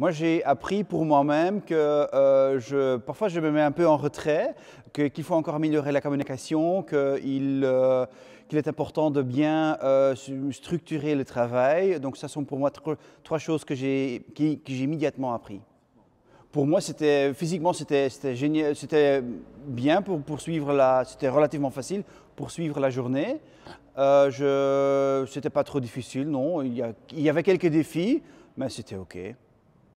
Moi, j'ai appris pour moi-même que euh, parfois je me mets un peu en retrait, qu'il faut encore améliorer la communication, euh, qu'il est important de bien euh, structurer le travail. Donc, ça sont pour moi trois, choses que j'ai que, immédiatement appris. Pour moi, physiquement, c'était génial, c'était bien pour poursuivre la, c'était relativement facile pour suivre la journée. je, c'était pas trop difficile, non. il y avait quelques défis, mais c'était ok.